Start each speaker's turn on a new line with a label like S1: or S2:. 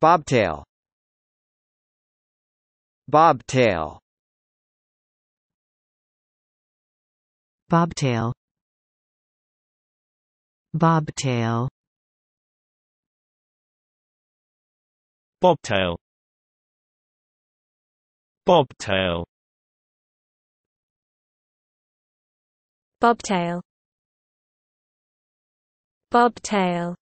S1: Bobtail Bobtail Bobtail Bobtail Bobtail Bobtail Bobtail Bobtail